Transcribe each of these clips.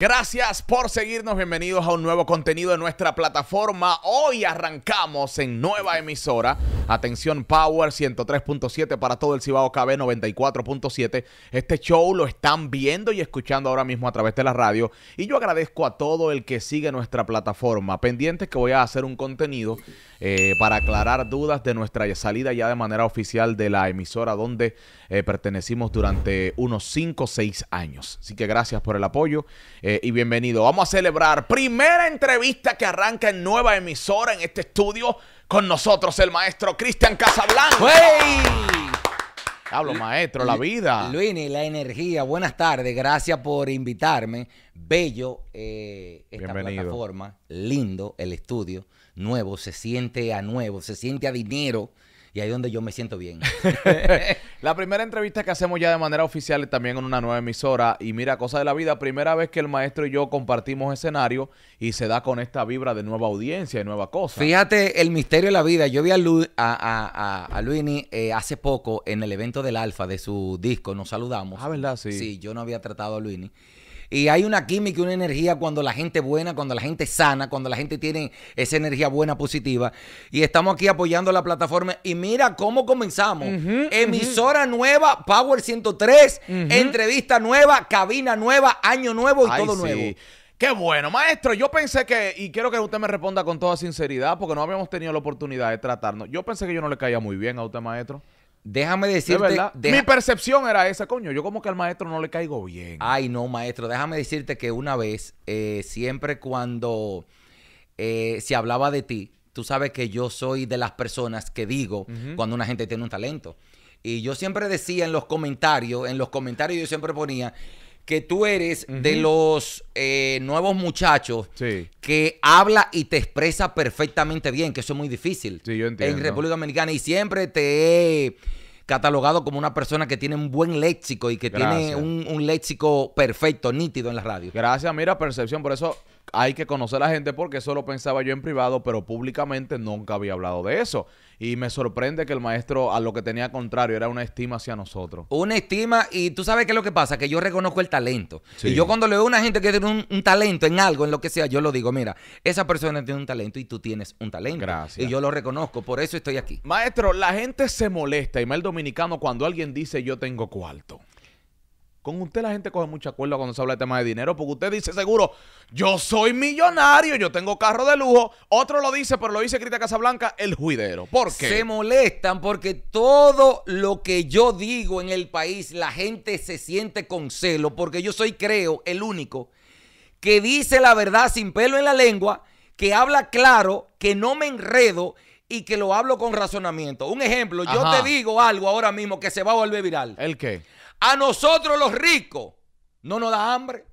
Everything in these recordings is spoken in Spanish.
Gracias por seguirnos, bienvenidos a un nuevo contenido de nuestra plataforma. Hoy arrancamos en nueva emisora. Atención Power 103.7 para todo el Cibao KB 94.7. Este show lo están viendo y escuchando ahora mismo a través de la radio. Y yo agradezco a todo el que sigue nuestra plataforma. Pendientes que voy a hacer un contenido eh, para aclarar dudas de nuestra salida ya de manera oficial de la emisora donde eh, pertenecimos durante unos 5 o 6 años. Así que gracias por el apoyo. Eh, y bienvenido. Vamos a celebrar primera entrevista que arranca en nueva emisora en este estudio con nosotros el maestro Cristian Casablanca. ¡Hey! Hablo, maestro, la vida. Luini, la energía. Buenas tardes. Gracias por invitarme. Bello eh, esta plataforma. Lindo el estudio. Nuevo. Se siente a nuevo. Se siente a dinero y ahí es donde yo me siento bien. la primera entrevista que hacemos ya de manera oficial es también en una nueva emisora y mira, cosa de la vida, primera vez que el maestro y yo compartimos escenario y se da con esta vibra de nueva audiencia y nueva cosa. Fíjate el misterio de la vida. Yo vi a, a, Luini eh, hace poco en el evento del Alfa de su disco, nos saludamos. Ah, ¿verdad? Sí. Sí, yo no había tratado a Luini. Y hay una química y una energía cuando la gente es buena, cuando la gente es sana, cuando la gente tiene esa energía buena, positiva. Y estamos aquí apoyando la plataforma. Y mira cómo comenzamos. Emisora nueva, Power 103, entrevista nueva, cabina nueva, año nuevo y todo nuevo. Qué bueno, maestro. Yo pensé que, y quiero que usted me responda con toda sinceridad, porque no habíamos tenido la oportunidad de tratarnos. Yo pensé que yo no le caía muy bien a usted, maestro. Déjame decirte. Mi percepción era esa, coño. Yo como que al maestro no le caigo bien. Ay, no, maestro. Déjame decirte que una vez, eh, siempre cuando eh, se hablaba de ti, tú sabes que yo soy de las personas que digo cuando una gente tiene un talento. Y yo siempre decía en los comentarios, en los comentarios yo siempre ponía que tú eres de los eh, nuevos muchachos que habla y te expresa perfectamente bien, que eso es muy difícil en República Dominicana. Y siempre te catalogado como una persona que tiene un buen léxico y que tiene un, un léxico perfecto, nítido en la radio. Gracias, mira, Percepción, por eso hay que conocer a la gente porque eso lo pensaba yo en privado, pero públicamente nunca había hablado de eso. Y me sorprende que el maestro a lo que tenía contrario era una estima hacia nosotros. Una estima, y tú sabes qué es lo que pasa, que yo reconozco el talento. Y yo cuando le veo a una gente que tiene un, talento en algo, en lo que sea, yo lo digo, mira, esa persona tiene un talento y tú tienes un talento. Gracias. Y yo lo reconozco, por eso estoy aquí. Maestro, la gente se molesta, y el dominicano, cuando alguien dice yo tengo cuarto. Con usted la gente coge mucha cuerda cuando se habla de temas de dinero, porque usted dice seguro, yo soy millonario, yo tengo carro de lujo. Otro lo dice, pero lo dice Crita Casablanca, el juidero. ¿Por qué? Se molestan porque todo lo que yo digo en el país, la gente se siente con celo, porque yo soy, creo, el único que dice la verdad sin pelo en la lengua, que habla claro, que no me enredo y que lo hablo con razonamiento. Un ejemplo, yo te digo algo ahora mismo que se va a volver viral. ¿El qué? A nosotros los ricos no nos da hambre.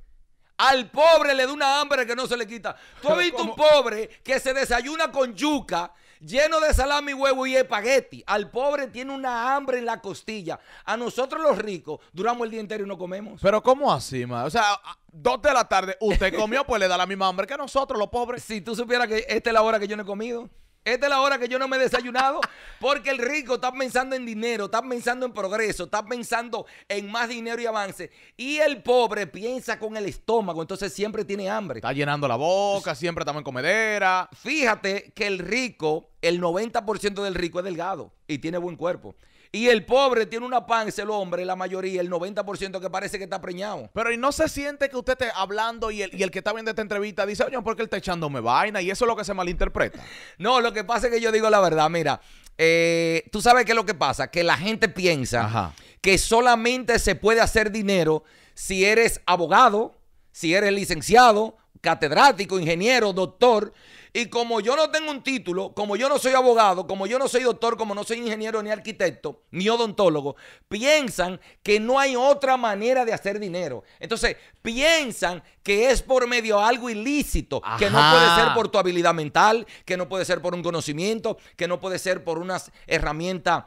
Al pobre le da una hambre que no se le quita. ¿Tú has visto un pobre que se desayuna con yuca, lleno de salami, huevo y espagueti? Al pobre tiene una hambre en la costilla. A nosotros los ricos duramos el día entero y no comemos. Pero ¿cómo así, ma? O sea, dos de la tarde, usted comió, pues le da la misma hambre que a nosotros los pobres. Si tú supieras que esta es la hora que yo no he comido. Esta es la hora que yo no me he desayunado porque el rico está pensando en dinero, está pensando en progreso, está pensando en más dinero y avance. Y el pobre piensa con el estómago, entonces siempre tiene hambre. Está llenando la boca, siempre estamos en comedera. Fíjate que el rico, el 90% del rico es delgado y tiene buen cuerpo. Y el pobre tiene una panza, el hombre, la mayoría, el 90% que parece que está preñado. Pero y no se siente que usted esté hablando y el, que está viendo esta entrevista dice, oye, ¿por qué él está echándome vaina? Y eso es lo que se malinterpreta. no, lo que pasa es que yo digo la verdad, mira, eh, tú sabes qué es lo que pasa, que la gente piensa que solamente se puede hacer dinero si eres abogado, si eres licenciado, catedrático, ingeniero, doctor. Y como yo no tengo un título, como yo no soy abogado, como yo no soy doctor, como no soy ingeniero ni arquitecto, ni odontólogo, piensan que no hay otra manera de hacer dinero. Entonces, piensan que es por medio de algo ilícito, que no puede ser por tu habilidad mental, que no puede ser por un conocimiento, que no puede ser por unas herramientas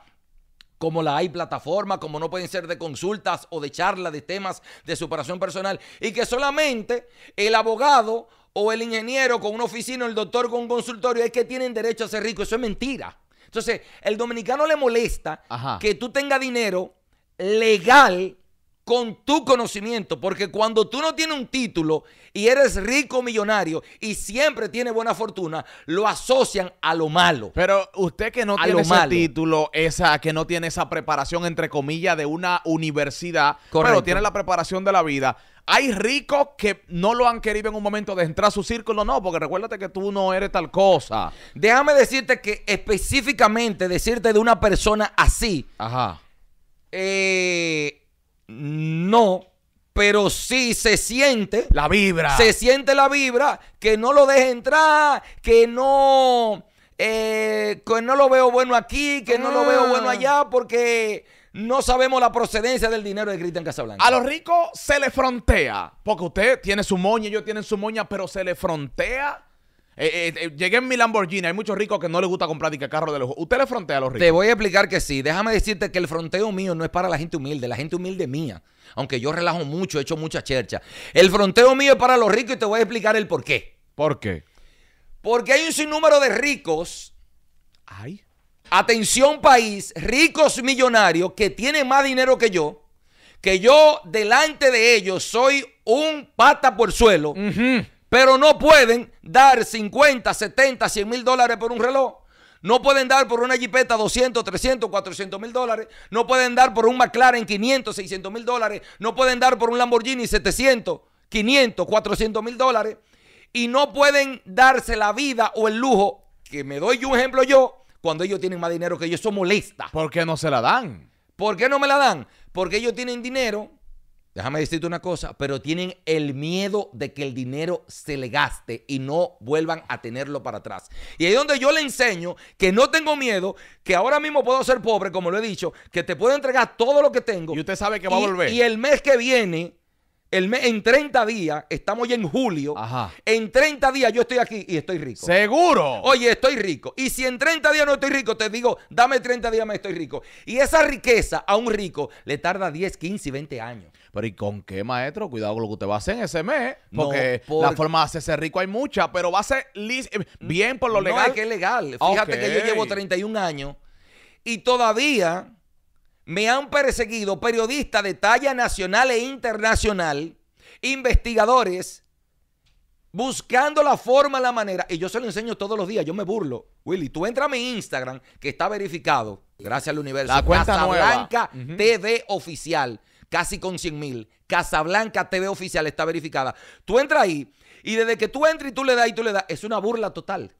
como la hay plataforma, como no pueden ser de consultas o de charlas de temas de superación personal, y que solamente el abogado o el ingeniero con una oficina, o el doctor con un consultorio, es que tienen derecho a ser rico. Eso es mentira. Entonces, el dominicano le molesta que tú tengas dinero legal con tu conocimiento, porque cuando tú no tienes un título y eres rico millonario y siempre tienes buena fortuna, lo asocian a lo malo. Pero usted que no tiene ese título, esa que no tiene esa preparación entre comillas de una universidad, pero tiene la preparación de la vida, hay ricos que no lo han querido en un momento de entrar a su círculo, no, porque recuérdate que tú no eres tal cosa. Déjame decirte que específicamente decirte de una persona así. Ajá. Eh, no, pero sí se siente. La vibra. Se siente la vibra, que no lo deje entrar, que no. Eh, que no lo veo bueno aquí, que no lo veo bueno ah. allá, porque no sabemos la procedencia del dinero de Cristian Casablanca. A los ricos se le frontea. Porque usted tiene su moña, ellos tienen su moña, pero se le frontea. Eh, eh, eh, llegué en mi Lamborghini. Hay muchos ricos que no les gusta comprar que carro de lujo. Usted le frontea a los ricos. Te voy a explicar que sí. Déjame decirte que el fronteo mío no es para la gente humilde, la gente humilde mía. Aunque yo relajo mucho, he hecho mucha chercha. El fronteo mío es para los ricos y te voy a explicar el por qué. ¿Por qué? Porque hay un sinnúmero de ricos. Ay atención país, ricos millonarios que tienen más dinero que yo, que yo delante de ellos soy un pata por suelo, pero no pueden dar 50, 70, 100 mil dólares por un reloj. No pueden dar por una jipeta 200, 300, 400 mil dólares. No pueden dar por un McLaren 500, 600 mil dólares. No pueden dar por un Lamborghini 700, 500, 400 mil dólares. Y no pueden darse la vida o el lujo, que me doy un ejemplo yo, cuando ellos tienen más dinero que yo. Eso molesta. ¿Por qué no se la dan? ¿Por qué no me la dan? Porque ellos tienen dinero, déjame decirte una cosa, pero tienen el miedo de que el dinero se le gaste y no vuelvan a tenerlo para atrás. Y ahí es donde yo le enseño que no tengo miedo, que ahora mismo puedo ser pobre, como lo he dicho, que te puedo entregar todo lo que tengo. Y usted sabe que va a volver. Y el mes que viene el mes, en 30 días, estamos ya en julio. En 30 días yo estoy aquí y estoy rico. ¡Seguro! Oye, estoy rico. Y si en 30 días no estoy rico, te digo, dame 30 días, me estoy rico. Y esa riqueza a un rico le tarda 10, 15, 20 años. Pero ¿y con qué, maestro? Cuidado con lo que usted va a hacer en ese mes. Porque, la forma de hacerse rico hay mucha, pero va a ser eh, bien por lo legal. No, es que es legal. Fíjate que yo llevo 31 años y todavía me han perseguido periodistas de talla nacional e internacional, investigadores, buscando la forma, la manera. Y yo se lo enseño todos los días, yo me burlo. Willy, tú entra a mi Instagram, que está verificado, gracias al universo. La cuenta Casablanca TV Oficial, casi con 100 mil. Casablanca TV Oficial está verificada. Tú entra ahí y desde que tú entras y tú le das y tú le das, es una burla total.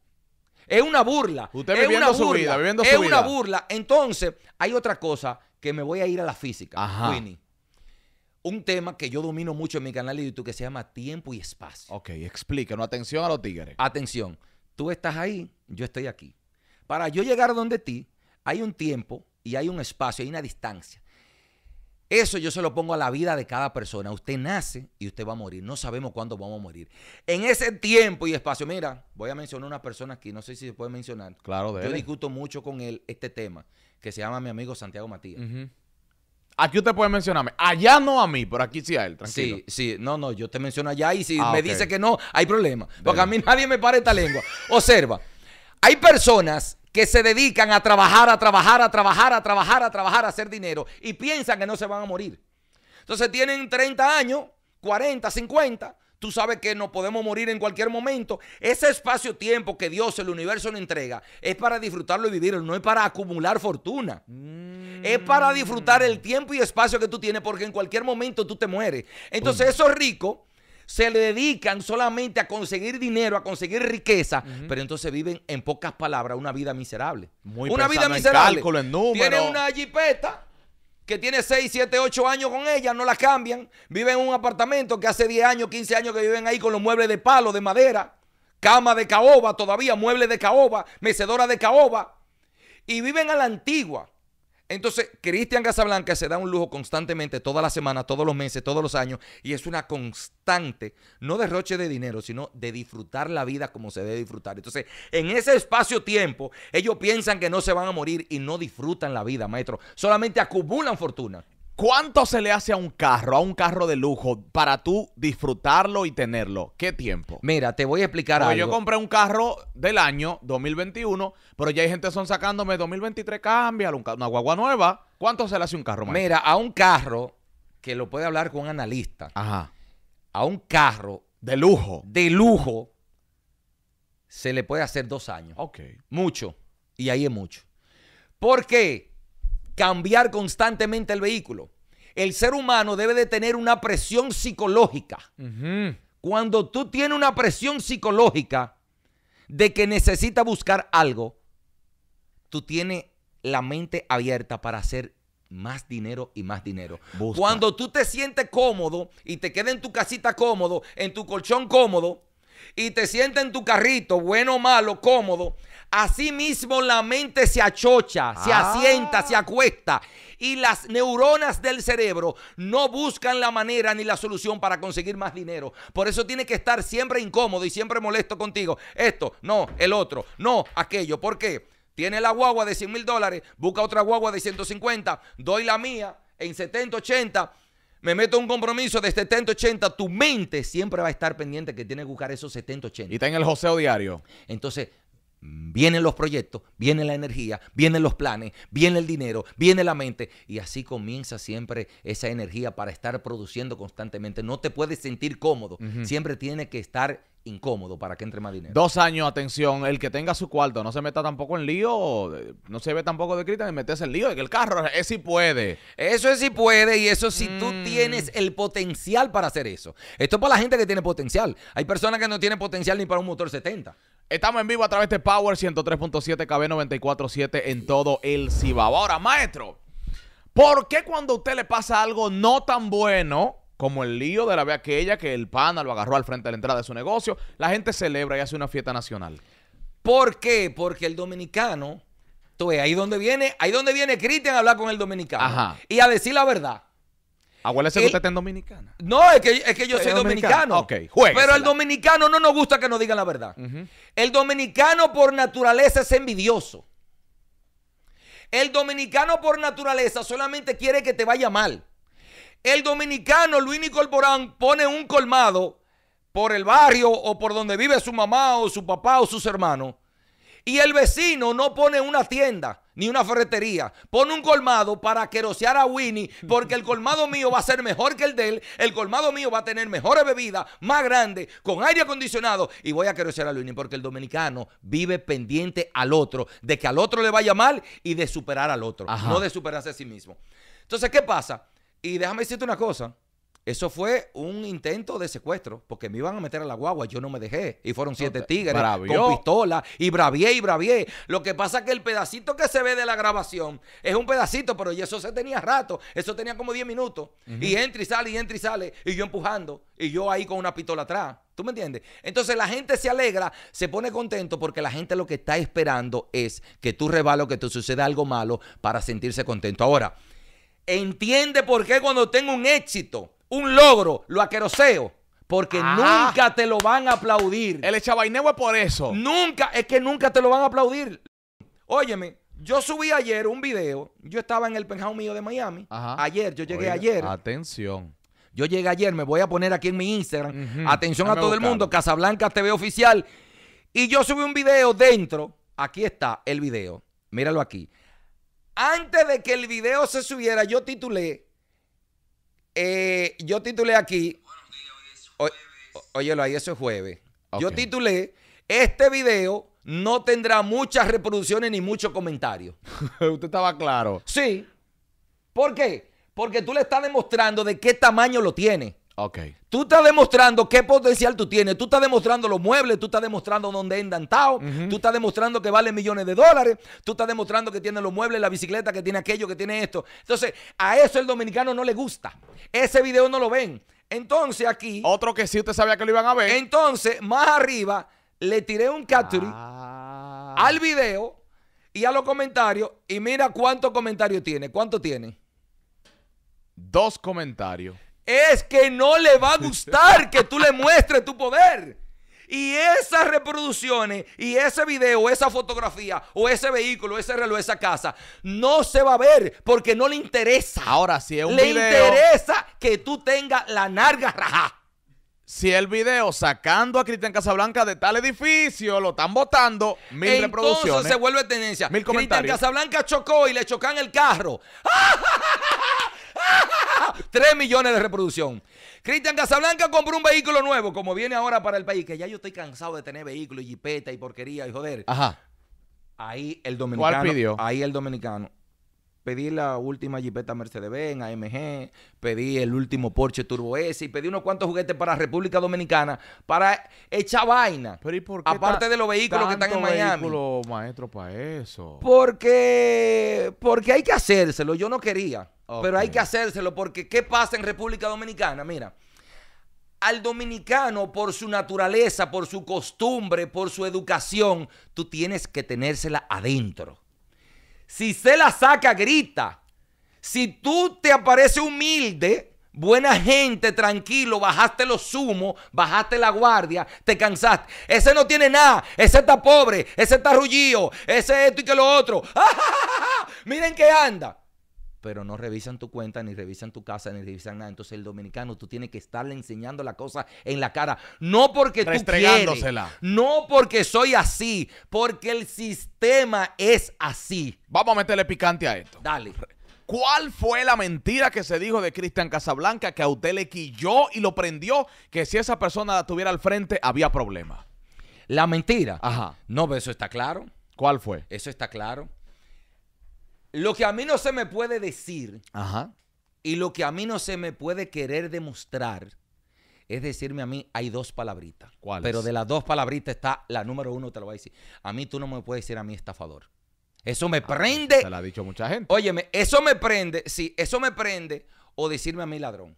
Es una burla. Usted es su vida, es una burla. Entonces, hay otra cosa que me voy a ir a la física, Ajá. Winnie. Un tema que yo domino mucho en mi canal de YouTube que se llama tiempo y espacio. Ok, explíquenos. Atención a los tigres. Atención. Tú estás ahí, yo estoy aquí. Para yo llegar donde ti, hay un tiempo y hay un espacio, hay una distancia. Eso yo se lo pongo a la vida de cada persona. Usted nace y usted va a morir. No sabemos cuándo vamos a morir. En ese tiempo y espacio, mira, voy a mencionar una persona aquí, no sé si se puede mencionar. Claro, de Yo discuto mucho con él este tema que se llama mi amigo Santiago Matías. Aquí usted puede mencionarme. Allá no a mí, pero aquí sí a él, tranquilo. Sí, sí. No, no, yo te menciono allá y si ah, me dice que no, hay problema. Porque a mí nadie me para esta lengua. Observa, hay personas que se dedican a trabajar, a trabajar, a trabajar, a trabajar, a trabajar, a hacer dinero y piensan que no se van a morir. Entonces tienen 30 años, 40, 50, tú sabes que nos podemos morir en cualquier momento. Ese espacio-tiempo que Dios, el universo, nos entrega es para disfrutarlo y vivirlo, no es para acumular fortuna. Mm. Es para disfrutar el tiempo y espacio que tú tienes porque en cualquier momento tú te mueres. Entonces, esos ricos se le dedican solamente a conseguir dinero, a conseguir riqueza, pero entonces viven, en pocas palabras, una vida miserable. Muy una vida miserable. En cálculo, en número. Tienen una jipeta que tiene 6, 7, 8 años con ella, no la cambian. Viven en un apartamento que hace 10 años, 15 años que viven ahí con los muebles de palo, de madera, cama de caoba todavía, muebles de caoba, mecedora de caoba. Y viven a la antigua. Entonces, Cristian Casablanca se da un lujo constantemente, todas las semanas, todos los meses, todos los años, y es una constante, no derroche de dinero, sino de disfrutar la vida como se debe disfrutar. Entonces, en ese espacio-tiempo, ellos piensan que no se van a morir y no disfrutan la vida, maestro. Solamente acumulan fortuna. ¿Cuánto se le hace a un carro, a un carro de lujo, para tú disfrutarlo y tenerlo? ¿Qué tiempo? Mira, te voy a explicar algo. Yo compré un carro del año 2021, pero ya hay gente son sacándome 2023, cámbialo, una guagua nueva. ¿Cuánto se le hace un carro, Mira, a un carro, que lo puede hablar con un analista, Ajá. a un carro... De lujo. De lujo, se le puede hacer dos años. Ok. Mucho. Y ahí es mucho. ¿Por qué? cambiar constantemente el vehículo. El ser humano debe de tener una presión psicológica. Cuando tú tienes una presión psicológica de que necesita buscar algo, tú tienes la mente abierta para hacer más dinero y más dinero. Cuando tú te sientes cómodo y te quedas en tu casita cómodo, en tu colchón cómodo, y te sientes en tu carrito, bueno o malo, cómodo, Asimismo, la mente se achocha, se ah. asienta, se acuesta y las neuronas del cerebro no buscan la manera ni la solución para conseguir más dinero. Por eso tiene que estar siempre incómodo y siempre molesto contigo. Esto, no, el otro, no, aquello. ¿Por qué? Tiene la guagua de 100 mil dólares, busca otra guagua de 150, doy la mía en 70, 80 me meto un compromiso de 70, 80, tu mente siempre va a estar pendiente que tiene que buscar esos 70, 80. Y está en el joseo diario. Entonces, Vienen los proyectos, viene la energía, vienen los planes, viene el dinero, viene la mente. Y así comienza siempre esa energía para estar produciendo constantemente. No te puedes sentir cómodo. Siempre tiene que estar incómodo para que entre más dinero. Dos años, atención, el que tenga su cuarto no se meta tampoco en lío, no se ve tampoco de crítica ni metes en lío, de que el carro es si puede. Eso es si puede y eso si tú mm. tienes el potencial para hacer eso. Esto es para la gente que tiene potencial. Hay personas que no tienen potencial ni para un motor 70. Estamos en vivo a través de Power 103.7 KB 94.7 en todo el Cibao. Ahora, maestro, ¿por qué cuando a usted le pasa algo no tan bueno como el lío de la vez aquella que el pana lo agarró al frente de la entrada de su negocio, la gente celebra y hace una fiesta nacional? ¿Por qué? Porque el dominicano, tú ves, ahí donde viene, ahí donde viene Cristian a hablar con el dominicano Ajá. y a decir la verdad. Acuérdese que usted eh, está en Dominicana. No, es que, yo soy dominicano. Pero el dominicano no nos gusta que nos digan la verdad. Ajá. El dominicano por naturaleza es envidioso. El dominicano por naturaleza solamente quiere que te vaya mal. El dominicano Luis Nicolborán pone un colmado por el barrio o por donde vive su mamá o su papá o sus hermanos. Y el vecino no pone una tienda ni una ferretería. Pon un colmado para querosear a Winnie, porque el colmado mío va a ser mejor que el de él. El colmado mío va a tener mejores bebidas, más grande, con aire acondicionado. Y voy a querosear a Winnie, porque el dominicano vive pendiente al otro, de que al otro le vaya mal y de superar al otro, no de superarse a sí mismo. Entonces, ¿qué pasa? Y déjame decirte una cosa. Eso fue un intento de secuestro, porque me iban a meter a la guagua, yo no me dejé. Y fueron siete tigres con pistola y bravié y bravié. Lo que pasa es que el pedacito que se ve de la grabación es un pedacito, pero eso se tenía rato, eso tenía como 10 minutos. Y entra y sale, y entra y sale, y yo empujando, y yo ahí con una pistola atrás. ¿Tú me entiendes? Entonces la gente se alegra, se pone contento porque la gente lo que está esperando es que tú rebalo, que te suceda algo malo para sentirse contento. Ahora, entiende por qué cuando tengo un éxito un logro, lo aqueroseo. Porque nunca te lo van a aplaudir. El echabaineo es por eso. Nunca, es que nunca te lo van a aplaudir. Óyeme, yo subí ayer un video. Yo estaba en el penthouse mío de Miami. Ayer, yo llegué ayer. Atención. Yo llegué ayer, me voy a poner aquí en mi Instagram. Atención a todo el mundo, Casablanca TV Oficial. Y yo subí un video dentro. Aquí está el video. Míralo aquí. Antes de que el video se subiera, yo titulé eh, yo titulé aquí. Días, óyelo ahí, eso es jueves. Yo titulé: Este video no tendrá muchas reproducciones ni muchos comentarios. Usted estaba claro. Sí. ¿Por qué? Porque tú le estás demostrando de qué tamaño lo tiene. Tú estás demostrando qué potencial tú tienes. Tú estás demostrando los muebles. Tú estás demostrando dónde es tao. Tú estás demostrando que vale millones de dólares. Tú estás demostrando que tiene los muebles, la bicicleta, que tiene aquello, que tiene esto. Entonces, a eso el dominicano no le gusta. Ese video no lo ven. Entonces, aquí. Otro que sí usted sabía que lo iban a ver. Entonces, más arriba, le tiré un capture ah. al video y a los comentarios. Y mira cuántos comentarios tiene. ¿Cuánto tiene? Dos comentarios es que no le va a gustar que tú le muestres tu poder. Y esas reproducciones y ese video, esa fotografía o ese vehículo, ese reloj, esa casa, no se va a ver porque no le interesa. Ahora sí es un video. Le interesa que tú tengas la narga Si el video sacando a Cristian Casablanca de tal edificio lo están botando mil Entonces reproducciones. se vuelve tendencia. Mil comentarios. Cristian Casablanca chocó y le chocan el carro. 3 millones de reproducción. Cristian Casablanca compró un vehículo nuevo, como viene ahora para el país, que ya yo estoy cansado de tener vehículos y jipeta y porquería y joder. Ajá. Ahí el dominicano. Ahí el dominicano Pedí la última Jeepeta Mercedes-Benz, AMG, pedí el último Porsche Turbo S y pedí unos cuantos juguetes para República Dominicana para echar vaina. Pero ¿y por qué aparte de los vehículos que están en Miami. vehículo, maestro, para eso? Porque, porque hay que hacérselo. Yo no quería, pero hay que hacérselo porque ¿qué pasa en República Dominicana? Mira, al dominicano por su naturaleza, por su costumbre, por su educación, tú tienes que tenérsela adentro. Si se la saca, grita. Si tú te aparece humilde, buena gente, tranquilo, bajaste los sumos bajaste la guardia, te cansaste. Ese no tiene nada, ese está pobre, ese está rullido, ese esto y que lo otro. ¡Ah, Miren que anda pero no revisan tu cuenta, ni revisan tu casa, ni revisan nada. Entonces el dominicano, tú tienes que estarle enseñando la cosa en la cara. No porque tú quieres, no porque soy así, porque el sistema es así. Vamos a meterle picante a esto. Dale. ¿Cuál fue la mentira que se dijo de Cristian Casablanca que a usted le quilló y lo prendió que si esa persona la tuviera al frente había problema? La mentira. Ajá. No, pero eso está claro. ¿Cuál fue? Eso está claro lo que a mí no se me puede decir y lo que a mí no se me puede querer demostrar es decirme a mí, hay dos palabritas. ¿Cuáles? Pero de las dos palabritas está la número uno, te lo voy a decir. A mí tú no me puedes decir a mí estafador. Eso me ah, prende. Se lo ha dicho mucha gente. Óyeme, eso me prende, sí, eso me prende o decirme a mí ladrón.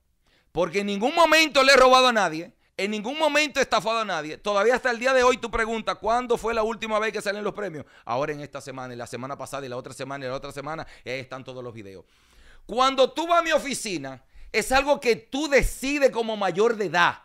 Porque en ningún momento le he robado a nadie en ningún momento he estafado a nadie. Todavía hasta el día de hoy tú preguntas, ¿cuándo fue la última vez que salen los premios? Ahora en esta semana, y la semana pasada, y la otra semana, y la otra semana, están todos los videos. Cuando tú vas a mi oficina, es algo que tú decides como mayor de edad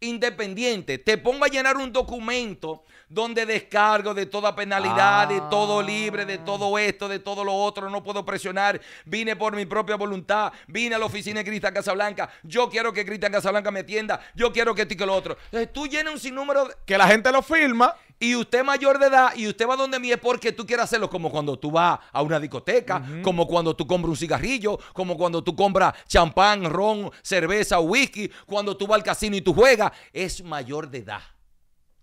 independiente. Te pongo a llenar un documento donde descargo de toda penalidad, de todo ah. libre, de todo esto, de todo lo otro. No puedo presionar. Vine por mi propia voluntad. Vine a la oficina de Cristian Casablanca. Yo quiero que Cristian Casablanca me atienda. Yo quiero que esto y que lo otro. Entonces tú llenas un sinnúmero. De... Que la gente lo firma y usted mayor de edad y usted va donde mí es porque tú quieres hacerlo como cuando tú vas a una discoteca, como cuando tú compras un cigarrillo, como cuando tú compras champán, ron, cerveza, whisky, cuando tú vas al casino y tú juegas, es mayor de edad.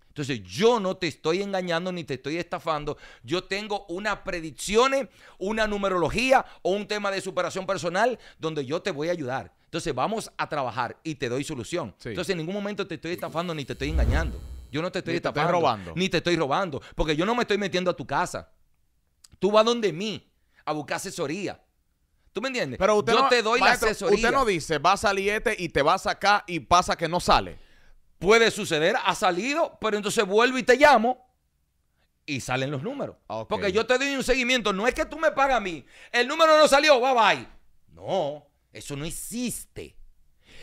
Entonces yo no te estoy engañando ni te estoy estafando. Yo tengo unas predicciones, una numerología o un tema de superación personal donde yo te voy a ayudar. Entonces vamos a trabajar y te doy solución. Entonces en ningún momento te estoy estafando ni te estoy engañando. Yo no te estoy tapando robando. Ni te estoy robando. Porque yo no me estoy metiendo a tu casa. Tú vas donde mí a buscar asesoría. ¿Tú me entiendes? Pero yo te doy la asesoría. Usted no dice, va a salir este y te va a y pasa que no sale. Puede suceder, ha salido, pero entonces vuelvo y te llamo y salen los números. Ah, porque yo te doy un seguimiento. No es que tú me pagas a mí. El número no salió, bye bye. No, eso no existe.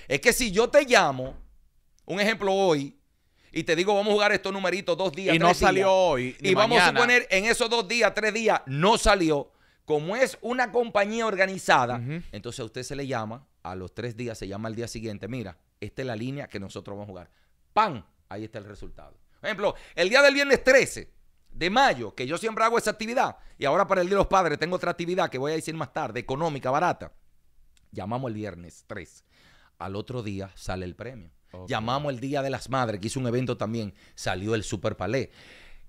Es que si yo te llamo, un ejemplo hoy, y te digo, vamos a jugar estos numeritos dos días. Y no salió hoy. Y vamos a suponer en esos dos días, tres días, no salió. Como es una compañía organizada, entonces a usted se le llama, a los tres días se llama al día siguiente, mira, esta es la línea que nosotros vamos a jugar. ¡Pam! Ahí está el resultado. Por ejemplo, el día del viernes 13 de mayo, que yo siempre hago esa actividad, y ahora para el Día de los Padres tengo otra actividad que voy a decir más tarde, económica, barata. Llamamos el viernes 3. Al otro día sale el premio. Llamamos el Día de las Madres, que hizo un evento también, salió el Super Palé.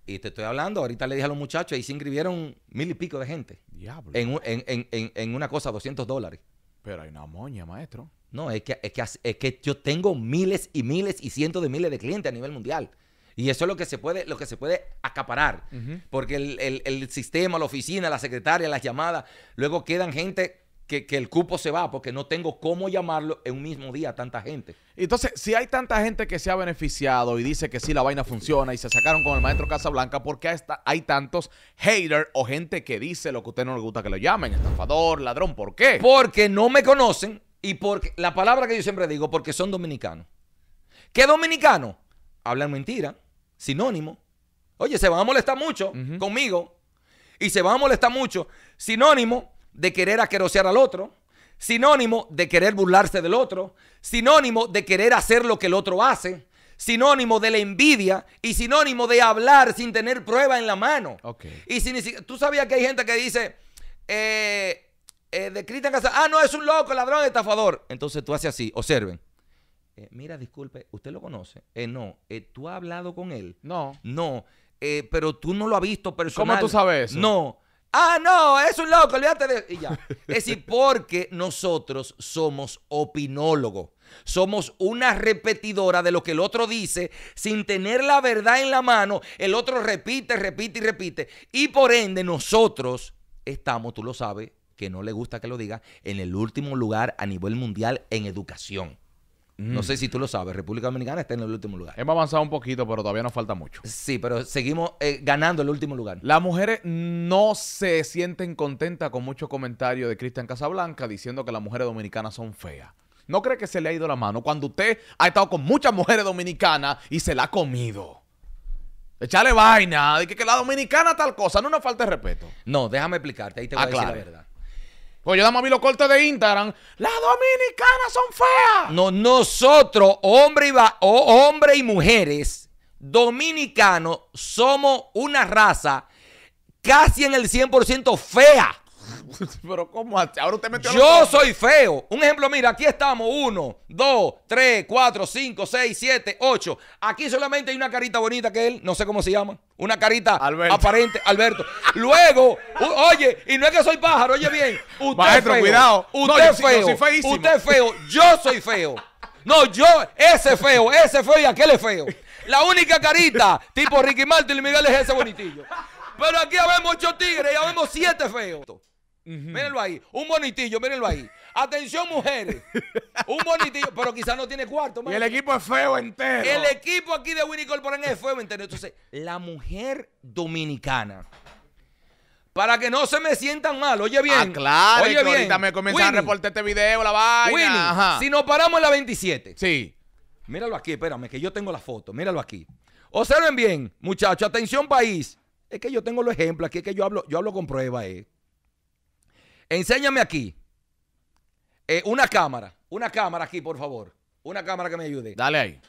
Y te estoy hablando, ahorita le dije a los muchachos, ahí se inscribieron mil y pico de gente. Diablo. En, una cosa, 200 dólares. Pero hay una moña, maestro. No, es que, es que, yo tengo miles y miles y cientos de miles de clientes a nivel mundial. Y eso es lo que se puede, lo que se puede acaparar. Porque el, sistema, la oficina, la secretaria, las llamadas, luego quedan gente que, el cupo se va porque no tengo cómo llamarlo en un mismo día a tanta gente. Entonces, si hay tanta gente que se ha beneficiado y dice que sí, la vaina funciona y se sacaron con el maestro Casablanca, ¿por qué hay tantos haters o gente que dice lo que a usted no le gusta que lo llamen? Estafador, ladrón, ¿por qué? Porque no me conocen y porque la palabra que yo siempre digo, porque son dominicanos. ¿Qué dominicanos? Hablan mentira, sinónimo. Oye, se van a molestar mucho conmigo y se van a molestar mucho, sinónimo de querer aquerosear al otro, sinónimo de querer burlarse del otro, sinónimo de querer hacer lo que el otro hace, sinónimo de la envidia y sinónimo de hablar sin tener prueba en la mano. Y tú sabías que hay gente que dice, eh, eh de Cristian casa ah, no, es un loco, ladrón, estafador. Entonces tú haces así, observen. Eh, mira, disculpe, ¿usted lo conoce? Eh, no, ¿tú has hablado con él? No. No, pero tú no lo has visto personalmente. ¿Cómo tú sabes eso? No. Ah, no, es un loco, olvídate de... Y ya. Es decir, porque nosotros somos opinólogos. Somos una repetidora de lo que el otro dice sin tener la verdad en la mano. El otro repite, repite y repite. Y por ende nosotros estamos, tú lo sabes, que no le gusta que lo diga, en el último lugar a nivel mundial en educación. No mm. sé si tú lo sabes, República Dominicana está en el último lugar. Hemos avanzado un poquito, pero todavía nos falta mucho. Sí, pero seguimos eh, ganando el último lugar. Las mujeres no se sienten contentas con muchos comentarios de Cristian Casablanca diciendo que las mujeres dominicanas son feas. ¿No cree que se le ha ido la mano cuando usted ha estado con muchas mujeres dominicanas y se la ha comido? Echale vaina, de que, que la dominicana tal cosa, no nos falta respeto. No, déjame explicarte, ahí te voy ah, a decir la verdad. Pues yo damos a mí los cortes de Instagram. Las dominicanas son feas. No, nosotros, hombre y mujeres, dominicanos, somos una raza casi en el 100% fea. Pero ¿cómo? Ahora usted Yo soy feo. Un ejemplo, mira, aquí estamos. Uno, dos, tres, cuatro, cinco, seis, siete, ocho. Aquí solamente hay una carita bonita que él, no sé cómo se llama. Una carita aparente, Alberto. Luego, oye, y no es que soy pájaro, oye bien. Usted feo. cuidado. Usted es feo. usted es feo. Yo soy feo. No, yo, ese feo, ese feo y aquel es feo. La única carita, tipo Ricky Martin y Miguel es ese bonitillo. Pero aquí habemos ocho tigres y habemos siete feos. Míralo ahí, un bonitillo, mírenlo ahí. Atención, mujeres. Un bonitillo, pero quizás no tiene cuarto. Y el equipo es feo entero. El equipo aquí de Winnie Corporan es feo entero. Entonces, la mujer dominicana. Para que no se me sientan mal, oye ah, bien. Ah, claro, oye bien. ahorita me comienzan a reportar este video, la vaina. Winnie, si nos paramos en la 27. Sí. Míralo aquí, espérame, que yo tengo la foto. Míralo aquí. Observen bien, muchachos. Atención, país. Es que yo tengo los ejemplos aquí, es que yo hablo, yo hablo con prueba, eh. Enséñame aquí. Eh, una cámara. Una cámara aquí, por favor. Una cámara que me ayude. Dale ahí.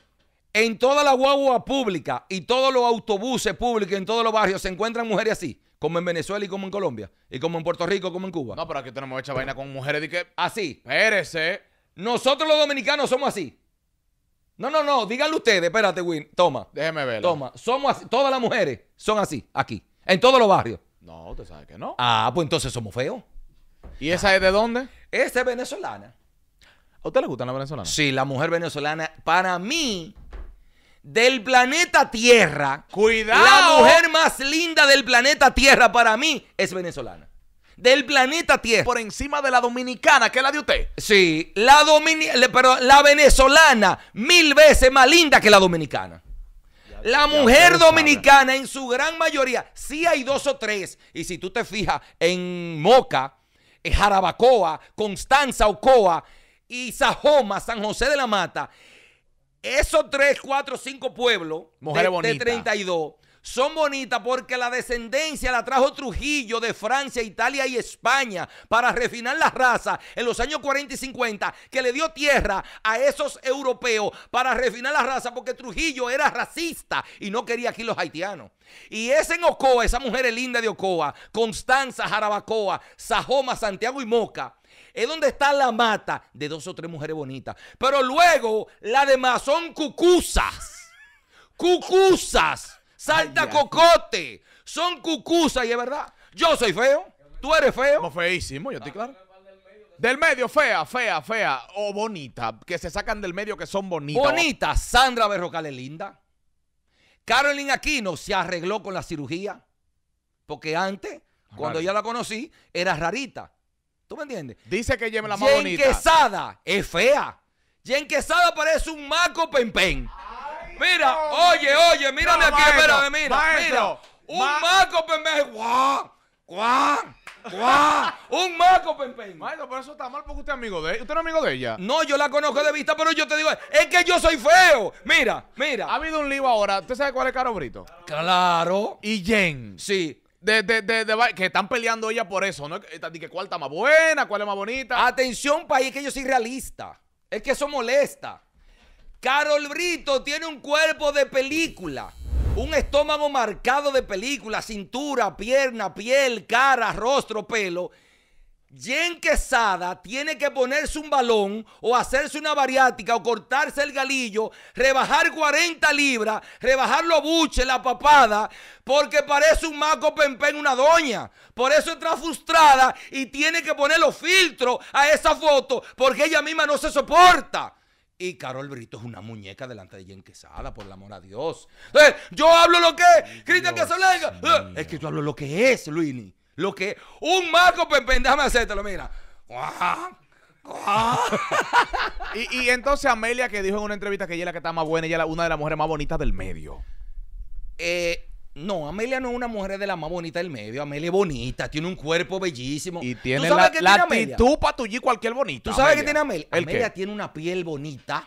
En toda la guagua pública y todos los autobuses públicos en todos los barrios se encuentran mujeres así, como en Venezuela y como en Colombia, y como en Puerto Rico, como en Cuba. No, pero aquí tenemos hecha vaina con mujeres de que. Así. Espérese. Nosotros los dominicanos somos así. No, no, no, díganlo ustedes, espérate, Win. Toma. Déjeme verlo. Toma. Somos Todas las mujeres son así, aquí, en todos los barrios. No, usted sabe que no. Ah, pues entonces somos feos. ¿Y esa es de dónde? Esa es venezolana. ¿A usted le gusta la venezolana? Sí, la mujer venezolana. Para mí, del planeta Tierra. Cuidado. La mujer más linda del planeta Tierra para mí es venezolana. Del planeta Tierra. Por encima de la dominicana, que es la de usted. Sí, la dominicana, pero la venezolana mil veces más linda que la dominicana. La mujer dominicana en su gran mayoría, sí hay dos o tres. Y si tú te fijas en Moca, Jarabacoa, Constanza, Ocoa y Sajoma, San José de la Mata. Esos tres, cuatro, cinco pueblos de, 32 son bonitas porque la descendencia la trajo Trujillo de Francia, Italia y España para refinar la raza en los años 40 y 50, que le dio tierra a esos europeos para refinar la raza porque Trujillo era racista y no quería aquí los haitianos. Y es en Ocoa, esa mujer linda de Ocoa, Constanza, Jarabacoa, Sajoma, Santiago y Moca es donde está la mata de dos o tres mujeres bonitas. Pero luego las demás son cucusas, cucusas Salta cocote. Son cucusas y es verdad. Yo soy feo. Tú eres feo. No, feísimo, yo estoy claro. Del medio, fea, fea, fea. O bonita. Que se sacan del medio que son bonitas. Bonita. Sandra Berrocal es linda. Carolyn Aquino se arregló con la cirugía. Porque antes, ah, cuando ya la conocí, era rarita. ¿Tú me entiendes? Dice que lleve la más Jen bonita. Quesada es fea. Jen Quesada parece un maco penpen. Mira, oye, oye, mírame aquí, espérame, mira, mira. Un Marco Penpen, ¡Guau! ¡Guau! ¡Guau! Un maco Penpen. Maestro, pero eso está mal porque usted es amigo de ella. ¿Usted es amigo de ella? No, yo la conozco de vista, pero yo te digo, es que yo soy feo. Mira, mira. Ha habido un lío ahora. ¿Usted sabe cuál es Caro Brito? Claro. Y Jen. Sí. De, de, de, de, que están peleando ella por eso, ¿no? Que cuál está más buena, cuál es más bonita. Atención, país, que yo soy realista. Es que eso molesta. Carol Brito tiene un cuerpo de película. Un estómago marcado de película, cintura, pierna, piel, cara, rostro, pelo. Jen Quesada tiene que ponerse un balón o hacerse una bariática o cortarse el galillo, rebajar 40 libras, rebajar los buches, la papada, porque parece un maco pempén una doña. Por eso está frustrada y tiene que poner los filtros a esa foto porque ella misma no se soporta. Y Carol Brito es una muñeca delante de Jen Quesada, por el amor a Dios. Eh, yo hablo lo que es. Cristian Casablanca. Eh, es que yo hablo lo que es, Luini. Lo que es. Un marco, Pepe, te lo mira. y, y, entonces Amelia que dijo en una entrevista que ella es la que está más buena, ella es una de las mujeres más bonitas del medio. Eh, no, Amelia no es una mujer de la más bonita del medio. Amelia es bonita, tiene un cuerpo bellísimo. Y tiene la, la Tú para cualquier bonito. ¿Tú sabes qué tiene Amelia? Amelia tiene una piel bonita,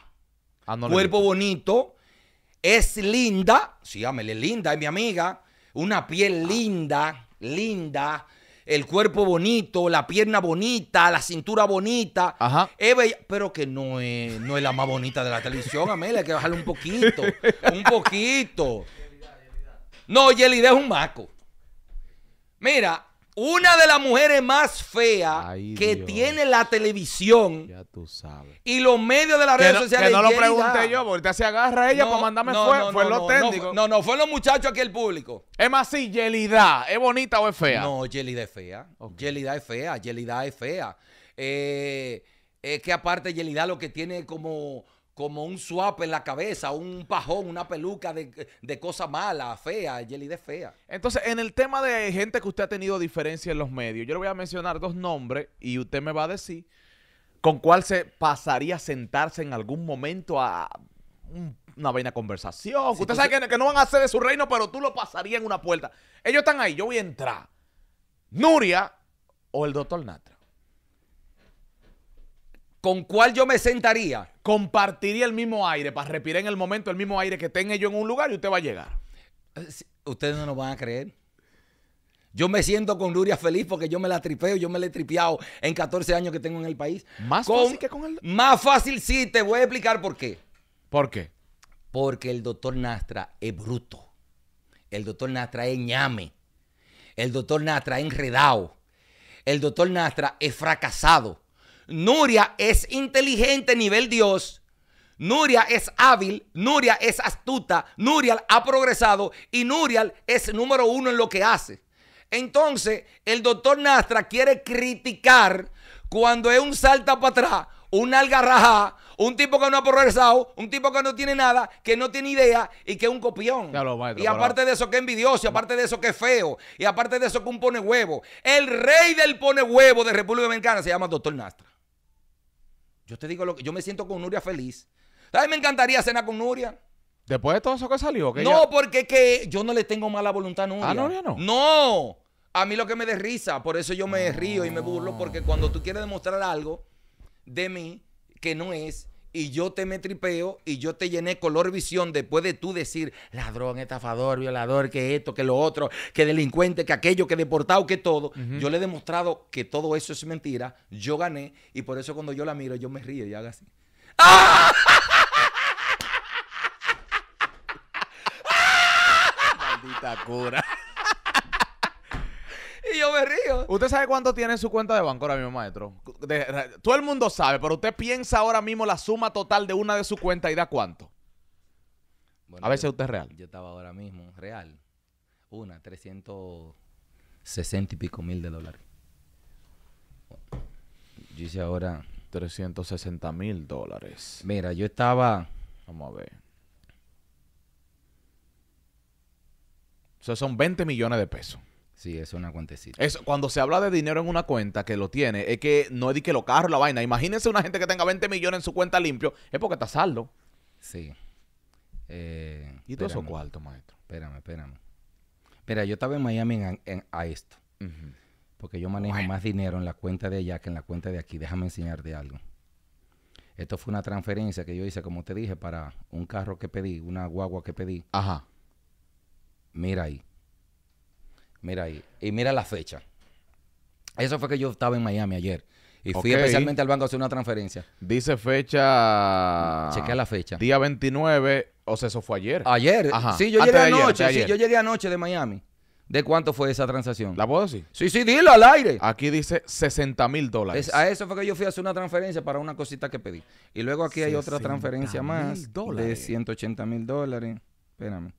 ah, cuerpo bonito, es linda. Sí, Amelia es linda, es mi amiga. Una piel linda, linda el cuerpo bonito, la pierna bonita, la cintura bonita. Ajá. pero que no es, no es la más bonita de la televisión, Amelia. Hay que bajarle un poquito. Un poquito. No, Yelida es un maco. Mira, una de las mujeres más feas que tiene la televisión. Ya tú sabes. Y los medios de las redes sociales. Que no lo pregunte pregunté yo, porque ahorita se agarra ella para mandarme fuera. fue, fue los técnicos. No, no, fue los muchachos aquí el público. Es más, sí, Yelida, ¿es bonita o es fea? No, Yelida es fea. Okay. Yelida es fea, Yelida es fea. Eh, es que aparte Yelida lo que tiene como como un swap en la cabeza, un pajón, una peluca de, de cosa mala, fea, jelly de fea. Entonces, en el tema de gente que usted ha tenido diferencia en los medios, yo le voy a mencionar dos nombres y usted me va a decir con cuál se pasaría a sentarse en algún momento a una vaina conversación. usted sabe que, no van a hacer de su reino, pero tú lo pasarías en una puerta. Ellos están ahí, yo voy a entrar. Nuria o el doctor Natra. ¿Con cuál yo me sentaría? Compartiría el mismo aire para respirar en el momento el mismo aire que tengo yo en un lugar y usted va a llegar. Eh, ustedes no nos van a creer. Yo me siento con Luria feliz porque yo me la tripeo, yo me la he tripeado en 14 años que tengo en el país. Más fácil que con el. Más fácil sí, te voy a explicar por qué. ¿Por qué? Porque el doctor Nastra es bruto. El doctor Nastra es ñame. El doctor Nastra es enredado. El doctor Nastra es fracasado. Nuria es inteligente nivel Dios. Nuria es hábil, Nuria es astuta, Nuria ha progresado y Nuria es número uno en lo que hace. Entonces, el doctor Nastra quiere criticar cuando es un salta para atrás, un algarraja, un tipo que no ha progresado, un tipo que no tiene nada, que no tiene idea y que es un copión. y aparte de eso que es envidioso, y aparte de eso que es feo, y aparte de eso que un pone huevo. El rey del pone huevo de República Dominicana se llama doctor Nastra. Yo te digo lo que yo me siento con Nuria feliz. Ay, me encantaría cenar con Nuria. Después de todo eso que salió. no, porque que yo no le tengo mala voluntad a Nuria. Nuria no. No. A mí lo que me da risa, por eso yo me río y me burlo, porque cuando tú quieres demostrar algo de mí que no es, y yo te me tripeo y yo te llené color visión después de tú decir ladrón, estafador, violador, que esto, que lo otro, que delincuente, que aquello, que deportado, que todo. Yo le he demostrado que todo eso es mentira. Yo gané y por eso cuando yo la miro yo me río y hago así. Maldita cura. ¿Usted sabe cuánto tiene su cuenta de banco ahora mismo, maestro? todo el mundo sabe, pero usted piensa ahora mismo la suma total de una de su cuenta y da cuánto. a ver si usted es real. Yo estaba ahora mismo real. Una, 360 y pico mil de dólares. Yo hice ahora... 360 mil dólares. Mira, yo estaba... Vamos a ver. O son 20 millones de pesos. Sí, es una cuentecita. Eso, cuando se habla de dinero en una cuenta que lo tiene, es que no es de que lo carro la vaina. Imagínense una gente que tenga 20 millones en su cuenta limpio, es porque está saldo. Sí. Eh, ¿Y todo eso cuarto, maestro? Espérame, espérame. Espera, yo estaba en Miami a esto. Porque yo manejo más dinero en la cuenta de allá que en la cuenta de aquí. Déjame enseñarte algo. Esto fue una transferencia que yo hice, como te dije, para un carro que pedí, una guagua que pedí. Ajá. Mira ahí. Mira ahí. Y mira la fecha. Eso fue que yo estaba en Miami ayer. Y fui especialmente al banco a hacer una transferencia. Dice fecha. Chequea la fecha. Día 29. O sea, eso fue ayer. Ayer. Ajá. Sí, yo llegué anoche. sí, yo llegué anoche de Miami. ¿De cuánto fue esa transacción? ¿La puedo decir? Sí, sí, dilo al aire. Aquí dice 60 mil dólares. a eso fue que yo fui a hacer una transferencia para una cosita que pedí. Y luego aquí hay otra transferencia más de 180 mil dólares. Espérame.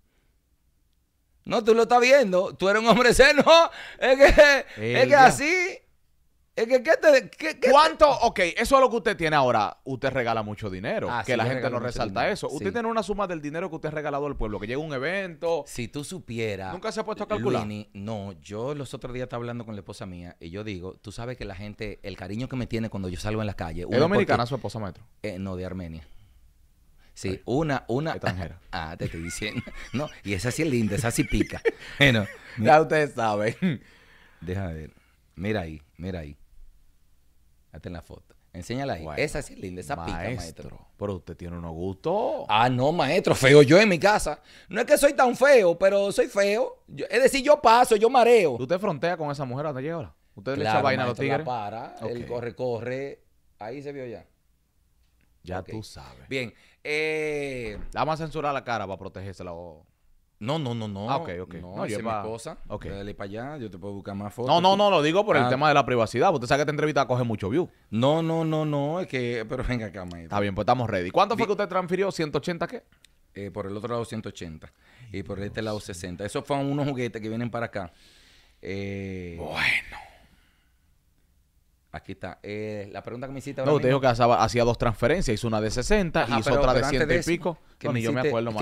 No, tú lo estás viendo. Tú eres un hombre seno. Es que, eh, es que así. Es que, ¿qué te, ¿Cuánto? Ok, eso es lo que usted tiene ahora. Usted regala mucho dinero. Ah, que la gente no resalta eso. Usted tiene una suma del dinero que usted ha regalado al pueblo, que llega un evento. Si tú supieras. Nunca se ha puesto a calcular. no, yo los otros días estaba hablando con la esposa mía y yo digo, tú sabes que la gente, el cariño que me tiene cuando yo salgo en la calle. ¿Es dominicana su esposa, maestro? Eh, no, de Armenia. Sí, una, una. Extranjera. Ah, te estoy diciendo. No, y esa sí es linda, esa sí pica. Bueno, ya ustedes saben. Déjame ver. Mira ahí, mira ahí. Date en la foto. Enséñala ahí. esa sí es linda, esa pica, maestro. Pero usted tiene unos gustos. Ah, no, maestro, feo yo en mi casa. No es que soy tan feo, pero soy feo. es decir, yo paso, yo mareo. ¿Usted frontea con esa mujer hasta ahora? ¿Usted le echa vaina a los tigres? para, él corre, corre. Ahí se vio ya. Ya tú sabes. Bien, eh, vamos a censurar la cara para protegerse la No, no, no, no. Ah, ok, ok. No, yo mi cosa. Okay. para allá, yo te puedo buscar más fotos. No, no, no, lo digo por el ah. tema de la privacidad. Usted sabe que esta entrevista coge mucho view. No, no, no, no. Es que, pero venga acá, Está bien, pues estamos ready. ¿Cuánto fue que usted transfirió? ¿180 qué? Eh, por el otro lado 180 y por este lado 60. Esos fueron unos juguetes que vienen para acá. Eh... bueno. Aquí está. Eh, la pregunta que me hiciste No, te dijo que hacía, dos transferencias. Hizo una de 60 y hizo otra de 100 y pico que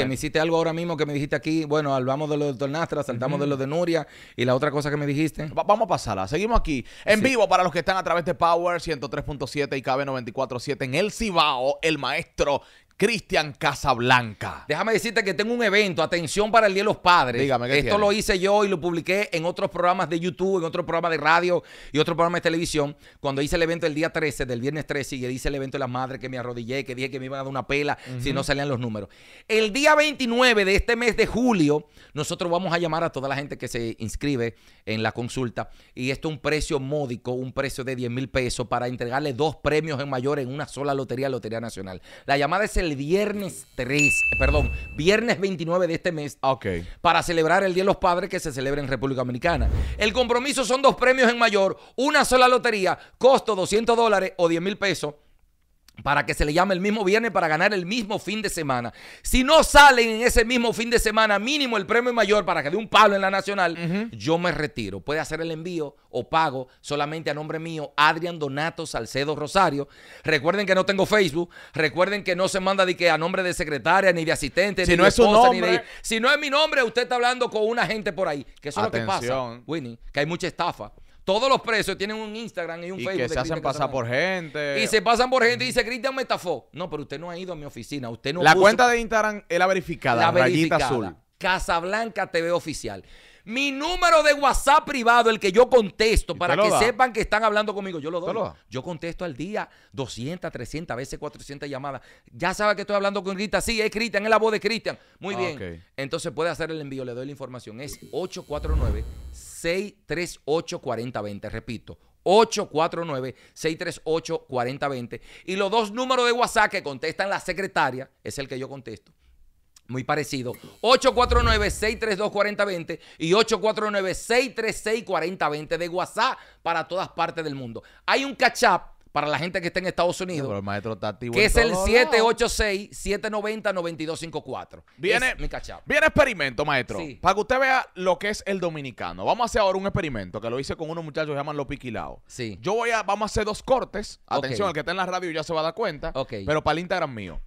me, hiciste, algo ahora mismo que me dijiste aquí, bueno, hablamos de lo de Tornastra, saltamos de lo de Nuria y la otra cosa que me dijiste. vamos a pasarla, seguimos aquí en vivo para los que están a través de Power 103.7 y KB947 en El Cibao, el maestro Cristian Casablanca. Déjame decirte que tengo un evento, atención para el Día de los Padres. Dígame, ¿qué Esto lo hice yo y lo publiqué en otros programas de YouTube, en otros programas de radio y otros programas de televisión. Cuando hice el evento el día 13, del viernes 13, y hice el evento de las madres que me arrodillé, que dije que me iban a dar una pela si no salían los números. El día 29 de este mes de julio, nosotros vamos a llamar a toda la gente que se inscribe en la consulta y esto es un precio módico, un precio de 10 mil pesos para entregarle dos premios en mayor en una sola lotería, Lotería Nacional. La llamada es el viernes 3, perdón, viernes 29 de este mes para celebrar el Día de los Padres que se celebra en República Dominicana. El compromiso son dos premios en mayor, una sola lotería, costo 200 dólares o 10 mil pesos para que se le llame el mismo viernes para ganar el mismo fin de semana. Si no salen en ese mismo fin de semana mínimo el premio mayor para que dé un palo en la nacional, yo me retiro. Puede hacer el envío o pago solamente a nombre mío, Adrián Donato Salcedo Rosario. Recuerden que no tengo Facebook, recuerden que no se manda de a nombre de secretaria ni de asistente, si ni no de es Si no es mi nombre, usted está hablando con una gente por ahí, que eso es lo que pasa, Winnie, que hay mucha estafa. Todos los presos tienen un Instagram y un y Facebook. Que se hacen pasar por gente. Y se pasan por gente y dice, Cristian Metafó. No, pero usted no ha ido a mi oficina. Usted no La cuenta de Instagram es la verificada, la verificada. rayita azul. Casablanca TV Oficial. Mi número de WhatsApp privado, el que yo contesto para que sepan que están hablando conmigo, yo lo doy. yo contesto al día 200, 300, a veces 400 llamadas. Ya sabe que estoy hablando con Cristian. Sí, es Cristian, es la voz de Cristian. Muy ah, bien. Entonces puede hacer el envío, le doy la información. Es 849 638 4020 Repito, 849-638-4020. Y los dos números de WhatsApp que contestan la secretaria, es el que yo contesto. Muy parecido. 849-632-4020 y 849-636-4020 de WhatsApp para todas partes del mundo. Hay un catch-up para la gente que está en Estados Unidos. el maestro Que es el 786-790-9254. Viene, mi Viene experimento, maestro. Para que usted vea lo que es el dominicano. Vamos a hacer ahora un experimento que lo hice con unos muchachos que llaman Los Piquilaos. Sí. Yo voy a, vamos a hacer dos cortes. Atención, el que está en la radio ya se va a dar cuenta. Pero para el Instagram mío.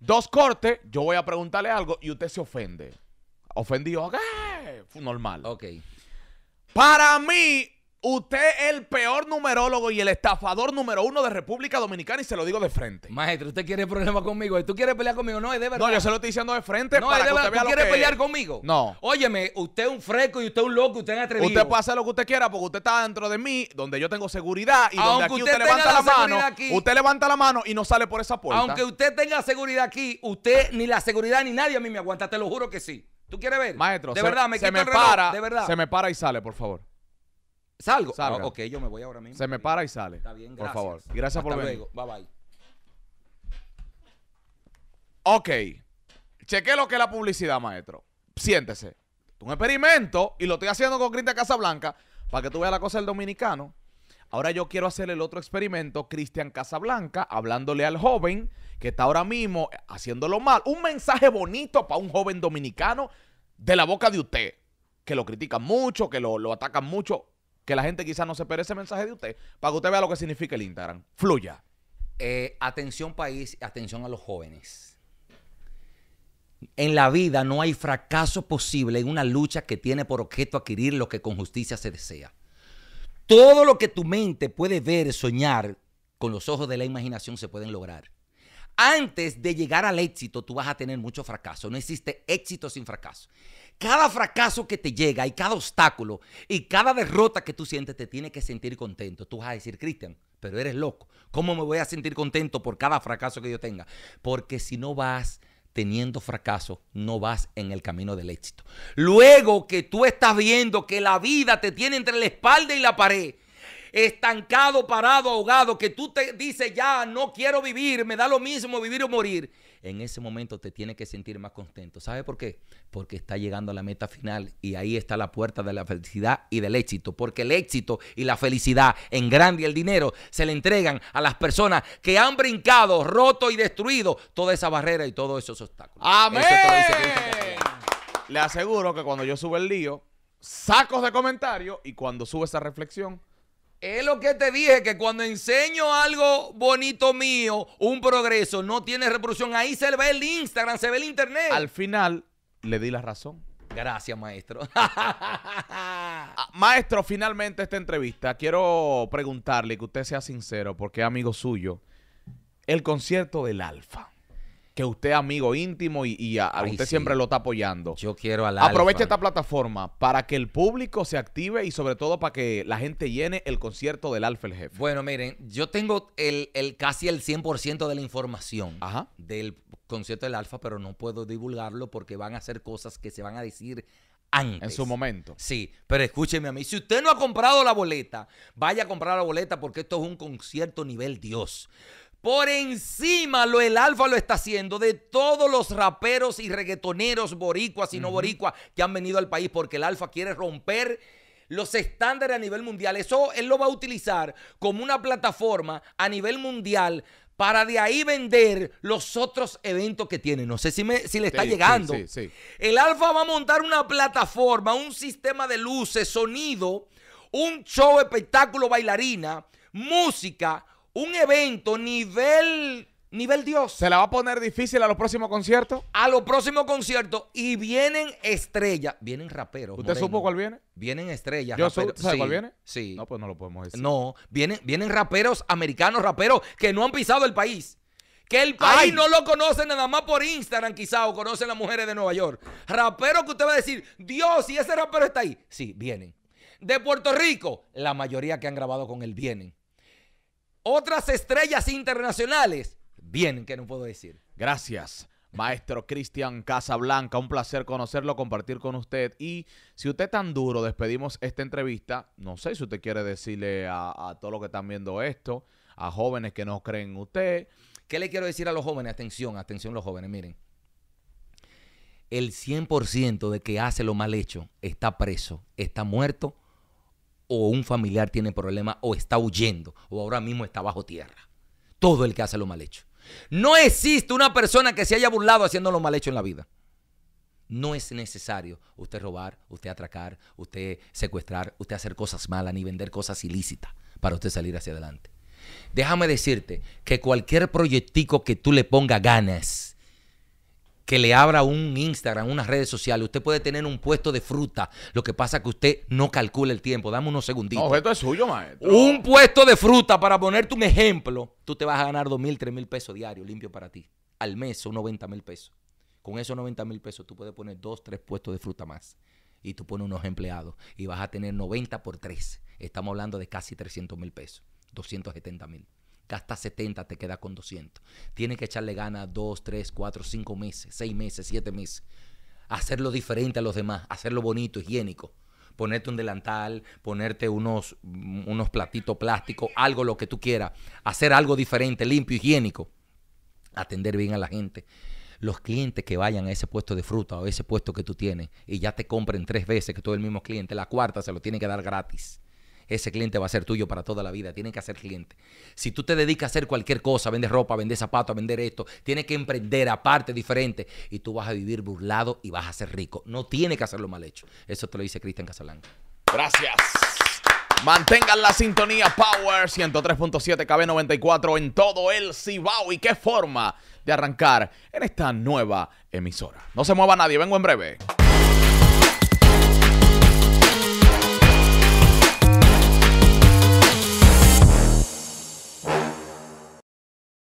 Dos cortes, yo voy a preguntarle algo y usted se ofende. Ofendido, fue normal. Ok. Para mí, Usted es el peor numerólogo y el estafador número uno de República Dominicana y se lo digo de frente. Maestro, usted quiere problemas conmigo. ¿Tú quieres pelear conmigo? No, es de verdad. No, yo se lo estoy diciendo de frente usted pelear conmigo? No. Óyeme, usted es un fresco y usted es un loco, usted es atrevido. Usted puede hacer lo que usted quiera porque usted está dentro de mí, donde yo tengo seguridad y Aunque donde aquí usted, levanta la, mano. usted levanta la mano y no sale por esa puerta. Aunque usted tenga seguridad aquí, usted ni la seguridad ni nadie a mí me aguanta, te lo juro que sí. ¿Tú quieres ver? Maestro, de verdad, me se me para, de verdad. Se me para y sale, por favor. Salgo. Ah, ok, yo me voy ahora mismo. Se me para y sale. Está bien, gracias. Por favor. Gracias por venir. Luego. Bye bye. Ok. Cheque lo que es la publicidad, maestro. Siéntese. Un experimento y lo estoy haciendo con Cristian Casablanca para que tú veas la cosa del dominicano. Ahora yo quiero hacer el otro experimento, Cristian Casablanca, hablándole al joven que está ahora mismo haciéndolo mal. Un mensaje bonito para un joven dominicano de la boca de usted, que lo critica mucho, que lo, lo atacan mucho que la gente quizás no se ese mensaje de usted, para que usted vea lo que significa el Instagram. Fluya. Eh, atención país, atención a los jóvenes. En la vida no hay fracaso posible en una lucha que tiene por objeto adquirir lo que con justicia se desea. Todo lo que tu mente puede ver, soñar, con los ojos de la imaginación se pueden lograr antes de llegar al éxito, tú vas a tener mucho fracaso. No existe éxito sin fracaso. Cada fracaso que te llega y cada obstáculo y cada derrota que tú sientes te tiene que sentir contento. Tú vas a decir, Cristian, pero eres loco. ¿Cómo me voy a sentir contento por cada fracaso que yo tenga? Porque si no vas teniendo fracaso, no vas en el camino del éxito. Luego que tú estás viendo que la vida te tiene entre la espalda y la pared, estancado, parado, ahogado, que tú te dices ya no quiero vivir, me da lo mismo vivir o morir, en ese momento te tienes que sentir más contento. ¿Sabe por qué? Porque está llegando a la meta final y ahí está la puerta de la felicidad y del éxito. Porque el éxito y la felicidad en grande y el dinero se le entregan a las personas que han brincado, roto y destruido toda esa barrera y todos esos obstáculos. ¡Amén! le aseguro que cuando yo subo el lío, sacos de comentarios y cuando subo esa reflexión, es lo que te dije, que cuando enseño algo bonito mío, un progreso, no tiene reproducción, ahí se ve el Instagram, se ve el Internet. Al final, le di la razón. Gracias, maestro. Ah, maestro, finalmente esta entrevista. Quiero preguntarle que usted sea sincero, porque es amigo suyo. El concierto del Alfa que usted es amigo íntimo y, usted siempre lo está apoyando. Yo quiero al Aproveche esta plataforma para que el público se active y sobre todo para que la gente llene el concierto del Alfa el Jefe. Bueno, miren, yo tengo el, el casi el 100% de la información del concierto del Alfa, pero no puedo divulgarlo porque van a hacer cosas que se van a decir antes. En su momento. Sí, pero escúcheme a mí. Si usted no ha comprado la boleta, vaya a comprar la boleta porque esto es un concierto nivel Dios. Por encima lo el Alfa lo está haciendo de todos los raperos y reggaetoneros boricuas y no boricuas que han venido al país porque el Alfa quiere romper los estándares a nivel mundial. Eso él lo va a utilizar como una plataforma a nivel mundial para de ahí vender los otros eventos que tiene. No sé si, me, si le está llegando. el Alfa va a montar una plataforma, un sistema de luces, sonido, un show, espectáculo, bailarina, música, un evento nivel nivel Dios. ¿Se la va a poner difícil a los próximos conciertos? A los próximos conciertos y vienen estrellas, vienen raperos. ¿Usted supo cuál viene? Vienen estrellas. ¿Yo raperos. cuál viene? Sí. No, pues no lo podemos decir. No, vienen, vienen raperos americanos, raperos que no han pisado el país. Que el país no lo conoce nada más por Instagram, quizá, o conocen las mujeres de Nueva York. Raperos que usted va a decir, Dios, y ese rapero está ahí. Sí, vienen. De Puerto Rico, la mayoría que han grabado con él vienen otras estrellas internacionales. Bien, que no puedo decir. Gracias. Maestro Cristian Casablanca, un placer conocerlo, compartir con usted. Y si usted tan duro, despedimos esta entrevista. No sé si usted quiere decirle a, a todos los que están viendo esto, a jóvenes que no creen en usted. ¿Qué le quiero decir a los jóvenes? Atención, atención los jóvenes, miren. El 100% de que hace lo mal hecho está preso, está muerto o un familiar tiene problemas o está huyendo o ahora mismo está bajo tierra. Todo el que hace lo mal hecho. No existe una persona que se haya burlado haciendo lo mal hecho en la vida. No es necesario usted robar, usted atracar, usted secuestrar, usted hacer cosas malas ni vender cosas ilícitas para usted salir hacia adelante. Déjame decirte que cualquier proyectico que tú le ponga ganas, que le abra un Instagram, unas redes sociales. Usted puede tener un puesto de fruta. Lo que pasa es que usted no calcula el tiempo. Dame unos segunditos. No, es suyo, maestro. Un puesto de fruta, para ponerte un ejemplo, tú te vas a ganar dos mil, tres mil pesos diarios limpio para ti. Al mes son 90 mil pesos. Con esos 90 mil pesos tú puedes poner dos, tres puestos de fruta más. Y tú pones unos empleados y vas a tener 90 por 3. Estamos hablando de casi 300 mil pesos. 270 mil. Gasta 70, te queda con 200. Tienes que echarle ganas 2, 3, 4, 5 meses, 6 meses, 7 meses. Hacerlo diferente a los demás, hacerlo bonito, higiénico. Ponerte un delantal, ponerte unos, unos platitos plásticos, algo lo que tú quieras. Hacer algo diferente, limpio, higiénico. Atender bien a la gente los clientes que vayan a ese puesto de fruta o ese puesto que tú tienes y ya te compren tres veces, que tú eres el mismo cliente, la cuarta se lo tiene que dar gratis ese cliente va a ser tuyo para toda la vida. Tiene que hacer cliente. Si tú te dedicas a hacer cualquier cosa, vender ropa, vender zapatos, vender esto, tiene que emprender aparte, diferente, y tú vas a vivir burlado y vas a ser rico. No tiene que hacerlo mal hecho. Eso te lo dice Cristian Casablanca. Gracias. Mantengan la sintonía Power 103.7 KB94 en todo el Cibao. ¿Y qué forma de arrancar en esta nueva emisora? No se mueva nadie, vengo en breve.